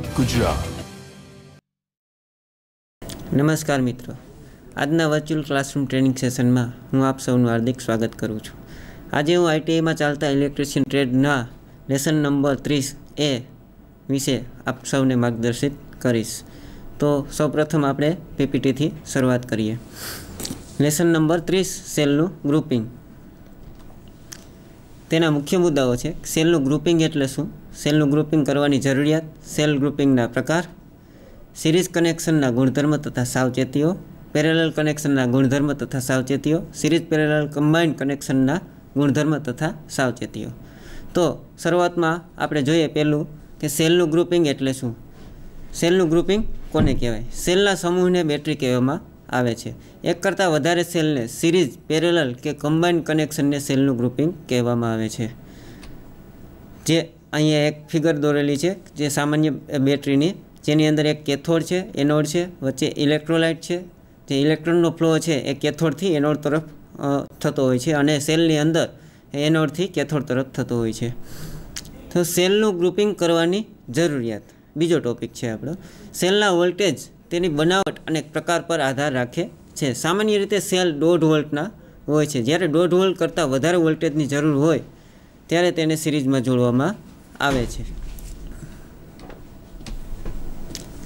Live Gujarat નમસ્કાર મિત્રો આજના વર્ચ્યુઅલ ક્લાસરૂમ ટ્રેનિંગ સેશનમાં હું આપ સૌનું હાર્દિક સ્વાગત કરું છું આજે હું આઈટીઆઈમાં ચાલતા ઇલેક્ટ્રિશિયન ટ્રેડના લેસન નંબર ત્રીસ એ વિશે આપ સૌને માર્ગદર્શિત કરીશ તો સૌપ્રથમ આપણે પીપીટીથી શરૂઆત કરીએ લેસન નંબર ત્રીસ સેલનું ગ્રુપિંગ તેના મુખ્ય મુદ્દાઓ છે સેલનું ગ્રુપિંગ એટલે શું સેલનું ગ્રુપિંગ કરવાની જરૂરિયાત સેલ ગ્રુપિંગના પ્રકાર સિરીઝ કનેક્શનના ગુણધર્મ તથા સાવચેતીઓ પેરેલલ કનેક્શનના ગુણધર્મ તથા સાવચેતીઓ સિરીઝ પેરેલલ કમ્બાઇન્ડ કનેક્શનના ગુણધર્મ તથા સાવચેતીઓ તો શરૂઆતમાં આપણે જોઈએ પહેલું કે સેલનું ગ્રુપિંગ એટલે શું સેલનું ગ્રુપિંગ કોને કહેવાય સેલના સમૂહને બેટરી કહેવામાં આવે છે એક કરતાં વધારે સેલને સિરીઝ પેરેલલ કે કમ્બાઇન્ડ કનેક્શનને સેલનું ગ્રુપિંગ કહેવામાં આવે છે જે અહીંયા એક ફિગર દોરેલી છે જે સામાન્ય બેટરીની જેની અંદર એક કેથોડ છે એનોડ છે વચ્ચે ઇલેક્ટ્રોલાઇટ છે જે ઇલેક્ટ્રોનનો ફ્લો છે એ કેથોડથી એનોડ તરફ થતો હોય છે અને સેલની અંદર એનોડથી કેથોડ તરફ થતો હોય છે તો સેલનું ગ્રુપિંગ કરવાની જરૂરિયાત બીજો ટોપિક છે આપણો સેલના વોલ્ટેજ તેની બનાવટ અને પ્રકાર પર આધાર રાખે છે સામાન્ય રીતે સેલ દોઢ વોલ્ટના હોય છે જ્યારે દોઢ વોલ્ટ કરતાં વધારે વોલ્ટેજની જરૂર હોય ત્યારે તેને સિરીઝમાં જોડવામાં આવે છે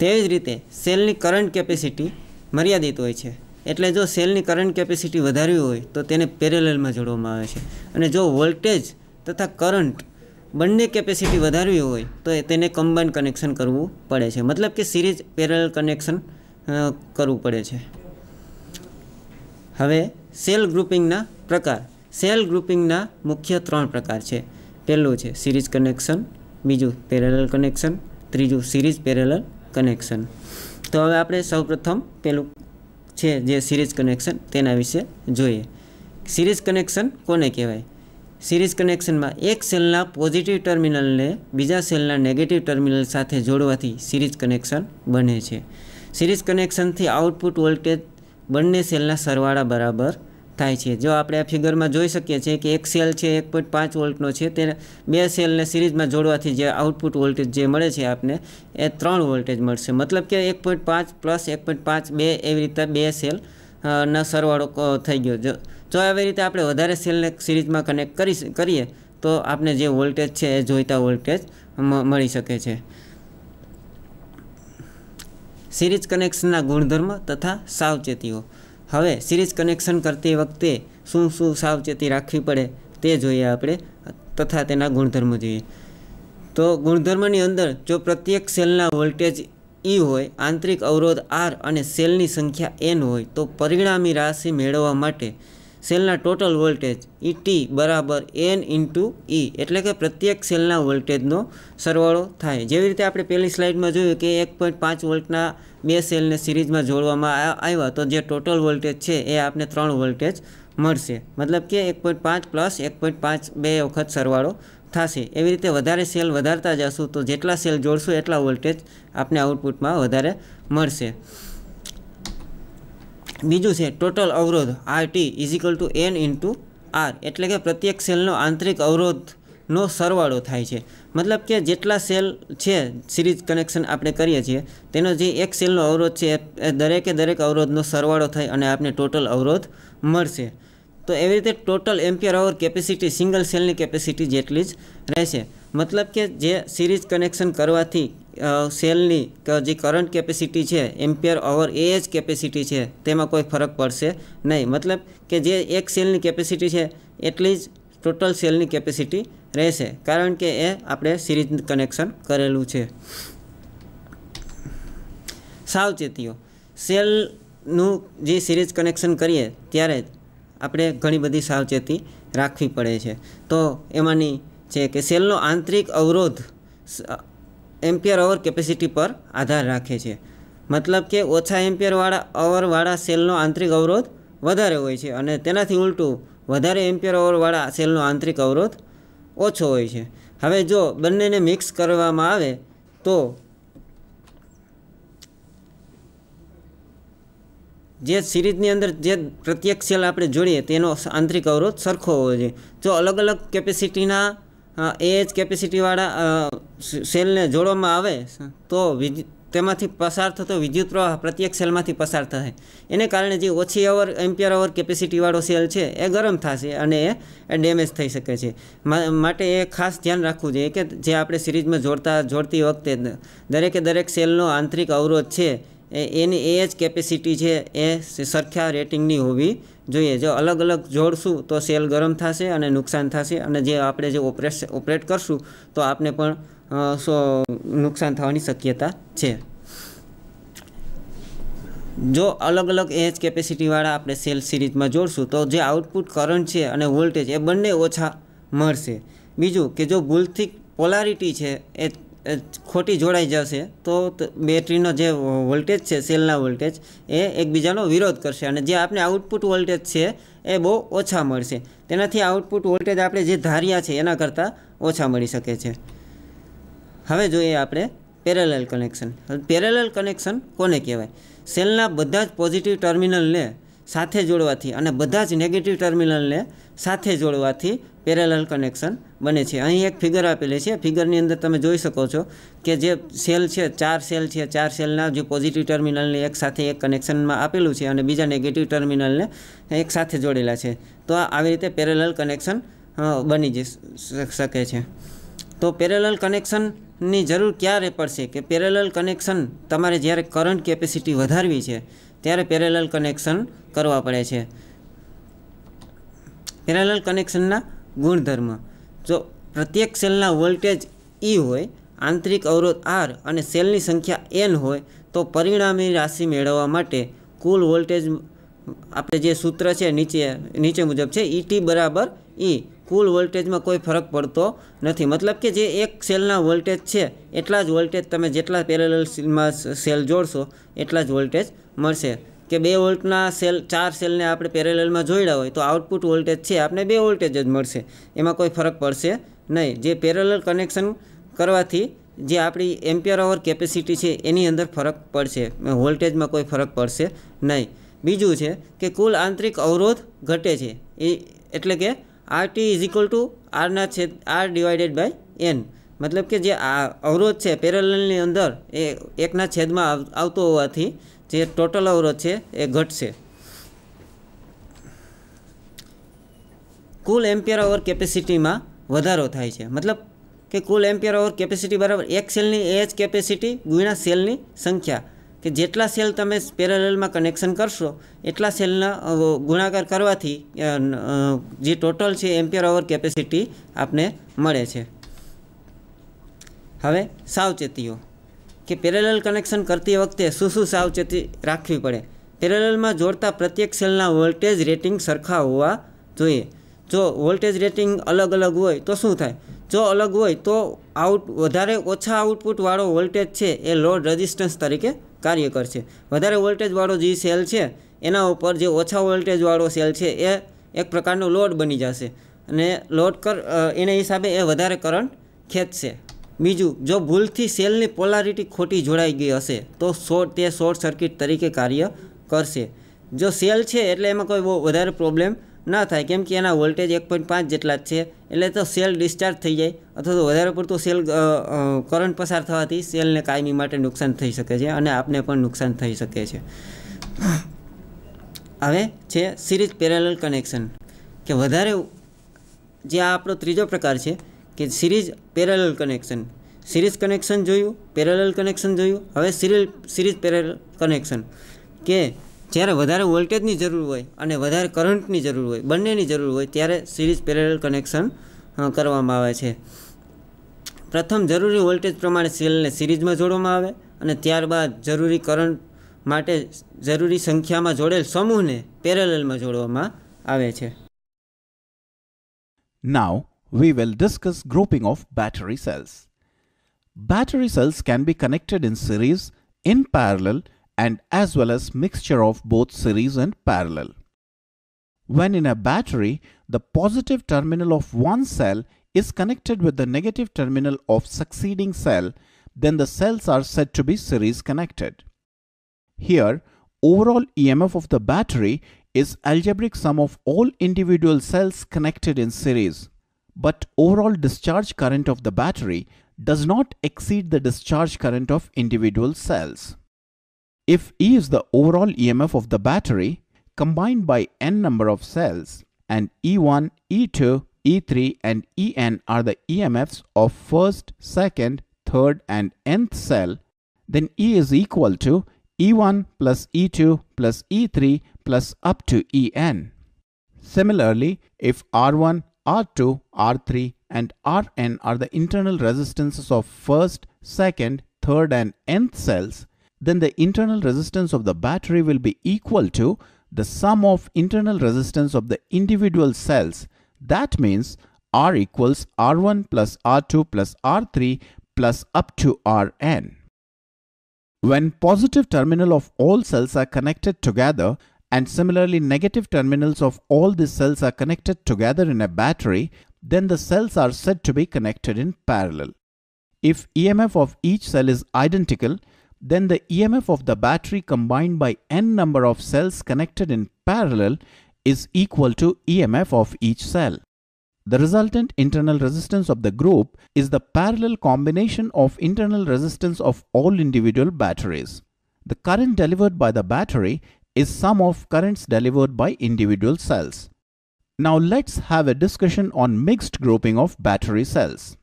તેવી જ રીતે સેલની કરંટ કેપેસિટી મર્યાદિત હોય છે એટલે જો સેલની કરંટ કેપેસિટી વધારવી હોય તો તેને પેરેલલમાં જોડવામાં આવે છે અને જો વોલ્ટેજ તથા કરંટ બંને કેપેસિટી વધારવી હોય તો તેને કમ્બાઈન કનેક્શન કરવું પડે છે મતલબ કે સિરીઝ પેરેલ કનેક્શન કરવું પડે છે હવે સેલ ગ્રુપિંગના પ્રકાર સેલ ગ્રુપિંગના મુખ્ય ત્રણ પ્રકાર છે પહેલું છે સિરીઝ કનેક્શન બીજું પેરેલલ કનેક્શન ત્રીજું સિરીઝ પેરેલલ કનેક્શન તો હવે આપણે સૌપ્રથમ પહેલું છે જે સિરીઝ કનેક્શન તેના વિશે જોઈએ સિરીઝ કનેક્શન કોને કહેવાય સિરીઝ કનેક્શનમાં એક સેલના પોઝિટિવ ટર્મિનલને બીજા સેલના નેગેટિવ ટર્મિનલ સાથે જોડવાથી સિરીઝ કનેક્શન બને છે સિરીઝ કનેક્શનથી આઉટપુટ વોલ્ટેજ બંને સેલના સરવાળા બરાબર થાય છે જો આપણે આ ફિગરમાં જોઈ શકીએ છીએ કે એક સેલ છે એક પોઈન્ટ પાંચ વોલ્ટનો છે તે બે સેલને સિરીઝમાં જોડવાથી જે આઉટપુટ વોલ્ટેજ જે મળે છે આપને એ ત્રણ વોલ્ટેજ મળશે મતલબ કે એક પોઈન્ટ પાંચ પ્લસ એક પોઈન્ટ પાંચ બે એવી રીતે બે સેલ ના સરવાળો થઈ ગયો જો જો આવી રીતે આપણે વધારે સેલને સિરીઝમાં કનેક્ટ કરી કરીએ તો આપને જે વોલ્ટેજ છે એ જોઈતા વોલ્ટેજ મળી શકે છે સિરીઝ કનેક્શનના ગુણધર્મ તથા સાવચેતીઓ હવે સિરીઝ કનેક્શન કરતી વખતે શું શું સાવચેતી રાખવી પડે તે જોઈએ આપણે તથા તેના ગુણધર્મો જોઈએ તો ગુણધર્મની અંદર જો પ્રત્યેક સેલના વોલ્ટેજ ઈ e હોય આંતરિક અવરોધ આર અને સેલની સંખ્યા એન હોય તો પરિણામી રાશિ મેળવવા માટે સેલના total voltage E e T બરાબર એન ઇન્ટુ ઈ એટલે કે પ્રત્યેક સેલના વોલ્ટેજનો સરવાળો થાય જેવી રીતે આપણે પહેલી સ્લાઇડમાં જોયું કે એક પોઈન્ટ પાંચ વોલ્ટના બે સેલને સિરીઝમાં જોડવામાં આવ્યા તો જે ટોટલ વોલ્ટેજ છે એ આપને ત્રણ વોલ્ટેજ મળશે મતલબ કે એક પોઈન્ટ પાંચ પ્લસ એક પોઈન્ટ પાંચ બે વખત સરવાળો થશે એવી રીતે વધારે સેલ વધારતા જશું તો જેટલા સેલ જોડશું એટલા વોલ્ટેજ આપને આઉટપુટમાં વધારે મળશે બીજું છે ટોટલ અવરોધ R T is equal to N into R એટલે કે પ્રત્યેક સેલનો આંતરિક અવરોધનો સરવાળો થાય છે મતલબ કે જેટલા સેલ છે સિરીઝ કનેક્શન આપણે કરીએ છીએ તેનો જે એક સેલનો અવરોધ છે એ દરેકે દરેક અવરોધનો સરવાળો થાય અને આપને ટોટલ અવરોધ મળશે તો એવી રીતે total ampere hour capacity single સેલની કેપેસિટી જેટલી જ રહેશે મતલબ કે જે સિરીઝ કનેક્શન કરવાથી સેલની જે કરંટ કેપેસિટી છે એમ્પિયર અવર એ જ કેપેસિટી છે તેમાં કોઈ ફરક પડશે નહીં મતલબ કે જે એક સેલની કેપેસિટી છે એટલી જ ટોટલ સેલની કેપેસિટી રહેશે કારણ કે એ આપણે સિરીઝ કનેક્શન કરેલું છે સાવચેતીઓ સેલનું જે સિરીઝ કનેક્શન કરીએ ત્યારે આપણે ઘણી બધી સાવચેતી રાખવી પડે છે તો એમાંની છે કે સેલનો આંતરિક અવરોધ એમ્પિયર અવર કેપેસિટી પર આધાર રાખે છે મતલબ કે ઓછા એમ્પિયરવાળા અવરવાળા સેલનો આંતરિક અવરોધ વધારે હોય છે અને તેનાથી ઉલટું વધારે એમ્પિયર અવરવાળા સેલનો આંતરિક અવરોધ ઓછો હોય છે હવે જો બંનેને મિક્સ કરવામાં આવે તો જે સિરીઝની અંદર જે પ્રત્યેક સેલ આપણે જોડીએ તેનો આંતરિક અવરોધ સરખો હોવો જોઈએ જો અલગ અલગ કેપેસિટીના એ જ કેપેસિટીવાળા સેલને જોડવામાં આવે તો તેમાંથી પસાર થતો વિદ્યુત પ્રવાહ પ્રત્યેક સેલમાંથી પસાર થશે એને કારણે જે ઓછી અવર એમ્પિયર અવર કેપેસિટીવાળો સેલ છે એ ગરમ થશે અને એ ડેમેજ થઈ શકે છે માટે એ ખાસ ધ્યાન રાખવું જોઈએ કે જે આપણે સિરીઝમાં જોડતા જોડતી વખતે દરેકે દરેક સેલનો આંતરિક અવરોધ છે એની એ જ કેપેસિટી છે એ સરખા રેટિંગની હોવી જોઈએ જો અલગ અલગ જોડશું તો સેલ ગરમ થશે અને નુકસાન થશે અને જે આપણે જે ઓપરેશ ઓપરેટ કરશું તો આપને પણ સો નુકસાન થવાની શક્યતા છે જો અલગ અલગ એચ કેપેસિટીવાળા આપણે સેલ સિરીઝમાં જોડશું તો જે આઉટપુટ કરંટ છે અને વોલ્ટેજ એ બંને ઓછા મળશે બીજું કે જો ભૂલથી પોલારિટી છે એ ખોટી જોડાઈ જશે તો બેટરીનો જે વોલ્ટેજ છે સેલના વોલ્ટેજ એ એકબીજાનો વિરોધ કરશે અને જે આપણે આઉટપુટ વોલ્ટેજ છે એ બહુ ઓછા મળશે તેનાથી આઉટપુટ વોલ્ટેજ આપણે જે ધાર્યા છે એના કરતાં ઓછા મળી શકે છે હવે જોઈએ આપણે પેરેલલ કનેક્શન પેરેલલ કનેક્શન કોને કહેવાય સેલના બધા જ પોઝિટિવ ટર્મિનલને સાથે જોડવાથી અને બધા જ નેગેટિવ ટર્મિનલને સાથે જોડવાથી પેરેલલ કનેક્શન બને છે અહીં એક ફિગર આપેલી છે ફિગરની અંદર તમે જોઈ શકો છો કે જે સેલ છે ચાર સેલ છે ચાર સેલના જે પોઝિટિવ ટર્મિનલને એક સાથે એક કનેક્શનમાં આપેલું છે અને બીજા નેગેટિવ ટર્મિનલને એક સાથે જોડેલા છે તો આવી રીતે પેરેલલ કનેક્શન બની જ શકે છે તો પેરેલલ કનેક્શનની જરૂર ક્યારે પડશે કે પેરેલલ કનેક્શન તમારે જ્યારે કરંટ કેપેસિટી વધારવી છે ત્યારે પેરેલલ કનેક્શન કરવા પડે છે પેરેલલ કનેક્શનના ગુણધર્મ જો પ્રત્યેક સેલના વોલ્ટેજ ઈ હોય આંતરિક અવરોધ આર અને સેલની સંખ્યા એન હોય તો પરિણામી રાશિ મેળવવા માટે કુલ વોલ્ટેજ આપણે જે સૂત્ર છે નીચે નીચે મુજબ છે ઈટી e બરાબર ઈ e. કુલ વોલ્ટેજમાં કોઈ ફરક પડતો નથી મતલબ કે જે એક સેલના વોલ્ટેજ છે એટલા જ વોલ્ટેજ તમે જેટલા પેરેલલમાં સેલ જોડશો એટલા જ વોલ્ટેજ મળશે કે બે વોલ્ટના સેલ ચાર સેલને આપણે પેરેલલમાં જોડ્યા હોય તો આઉટપુટ વોલ્ટેજ છે આપણે બે વોલ્ટેજ જ મળશે એમાં કોઈ ફરક પડશે નહીં જે પેરેલલ કનેક્શન કરવાથી જે આપણી એમ્પિયર અવર કેપેસિટી છે એની અંદર ફરક પડશે વોલ્ટેજમાં કોઈ ફરક પડશે નહીં બીજું છે કે કુલ આંતરિક અવરોધ ઘટે છે એ એટલે કે આરટી ઇઝ ઇક્વલ ટુ આરના છેદ આર ડિવાઇડેડ બાય એન મતલબ કે જે આ અવરોધ છે પેરેલલની અંદર એ એકના છેદમાં આવતો હોવાથી જે ટોટલ અવરોધ છે એ ઘટશે કુલ એમ્પિયર અવર કેપેસિટીમાં વધારો થાય છે મતલબ કે કુલ એમ્પિયર અવર કેપેસિટી બરાબર એક સેલની એજ કેપેસિટી ગુણ્યા સેલની સંખ્યા કે જેટલા સેલ તમે પેરેલલમાં કનેક્શન કરશો એટલા સેલના ગુણાકાર કરવાથી જે ટોટલ છે એમ્પિયર અવર કેપેસિટી આપને મળે છે હવે સાવચેતીઓ કે પેરેલલ કનેક્શન કરતી વખતે શું શું સાવચેતી રાખવી પડે પેરેલલમાં જોડતા પ્રત્યેક સેલના વોલ્ટેજ રેટિંગ સરખા હોવા જોઈએ જો વોલ્ટેજ રેટિંગ અલગ અલગ હોય તો શું થાય જો અલગ હોય તો આઉટ વધારે ઓછા આઉટપુટવાળો વોલ્ટેજ છે એ લોડ રેઝિસ્ટન્સ તરીકે કાર્ય કરશે વધારે વોલ્ટેજવાળો જે સેલ છે એના ઉપર જે ઓછા વોલ્ટેજવાળો સેલ છે એ એક પ્રકારનો લોડ બની જશે અને લોડ કર એને હિસાબે એ વધારે કરંટ ખેંચશે બીજું જો ભૂલથી સેલની પોલારિટી ખોટી જોડાઈ ગઈ હશે તો શોર્ટ તે શોર્ટ સર્કિટ તરીકે કાર્ય કરશે જો સેલ છે એટલે એમાં કોઈ બહુ વધારે પ્રોબ્લેમ ના થાય કેમ કે એના વોલ્ટેજ એક પોઈન્ટ પાંચ જેટલા જ છે એટલે તો સેલ ડિસ્ચાર્જ થઈ જાય અથવા તો વધારે પડતું સેલ કરંટ પસાર થવાથી સેલને કાયમી માટે નુકસાન થઈ શકે છે અને આપને પણ નુકસાન થઈ શકે છે હવે છે સિરીઝ પેરેલલ કનેક્શન કે વધારે જે આ આપણો ત્રીજો પ્રકાર છે કે series parallel connection series connection જોયું પેરેલલ કનેક્શન જોયું હવે સિરીલ સિરીઝ પેરેલ કનેક્શન કે જ્યારે વધારે વોલ્ટેજની જરૂર હોય અને વધારે કરંટની જરૂર હોય બંનેની જરૂર હોય ત્યારે સિરીઝ પેરેલલ કનેક્શન કરવામાં આવે છે પ્રથમ જરૂરી વોલ્ટેજ પ્રમાણે સેલને સિરીઝમાં જોડવામાં આવે અને ત્યારબાદ જરૂરી કરંટ માટે જરૂરી સંખ્યામાં જોડેલ સમૂહને પેરેલલમાં જોડવામાં આવે છે નાવ we will discuss grouping of battery cells. Battery cells can be connected in series, in parallel and as well as mixture of both series and parallel. When in a battery, the positive terminal of one cell is connected with the negative terminal of succeeding cell, then the cells are said to be series connected. Here, overall EMF of the battery is algebraic sum of all individual cells connected in series but overall discharge current of the battery does not exceed the discharge current of individual cells. If E is the overall EMF of the battery combined by n number of cells and E1, E2, E3 and En are the EMFs of first, second, third and nth cell, then E is equal to E1 plus E2 plus E3 plus up to En. Similarly, if R1, R2, R3 and Rn are the internal resistances of first, second, third and nth cells, then the internal resistance of the battery will be equal to the sum of internal resistance of the individual cells. That means R equals R1 plus R2 plus R3 plus up to Rn. When positive terminal of all cells are connected together, and similarly negative terminals of all the cells are connected together in a battery, then the cells are said to be connected in parallel. If EMF of each cell is identical, then the EMF of the battery combined by n number of cells connected in parallel is equal to EMF of each cell. The resultant internal resistance of the group is the parallel combination of internal resistance of all individual batteries. The current delivered by the battery is sum of currents delivered by individual cells. Now let's have a discussion on mixed grouping of battery cells.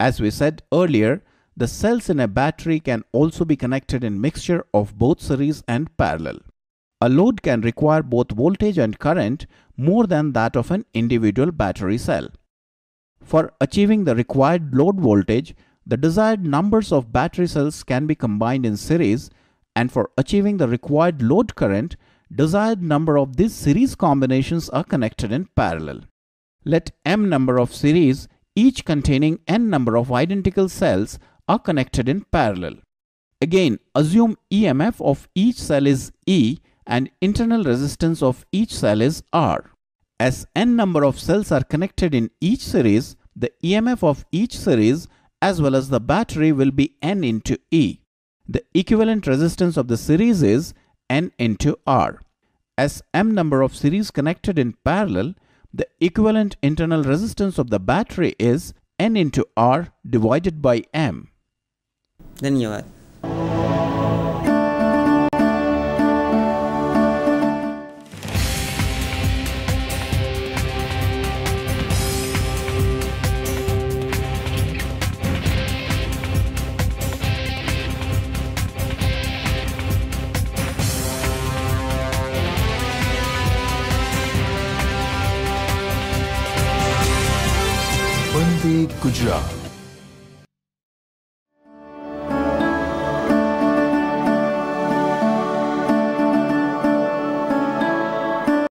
As we said earlier, the cells in a battery can also be connected in mixture of both series and parallel. A load can require both voltage and current more than that of an individual battery cell. For achieving the required load voltage, the desired numbers of battery cells can be combined in series and for achieving the required load current, desired number of these series combinations are connected in parallel. Let m number of series, each containing n number of identical cells, are connected in parallel. Again, assume EMF of each cell is E and internal resistance of each cell is R. As n number of cells are connected in each series, the EMF of each series as well as the battery will be n into E. The equivalent resistance of the series is N into R. As M number of series connected in parallel, the equivalent internal resistance of the battery is N into R divided by M. are. good job.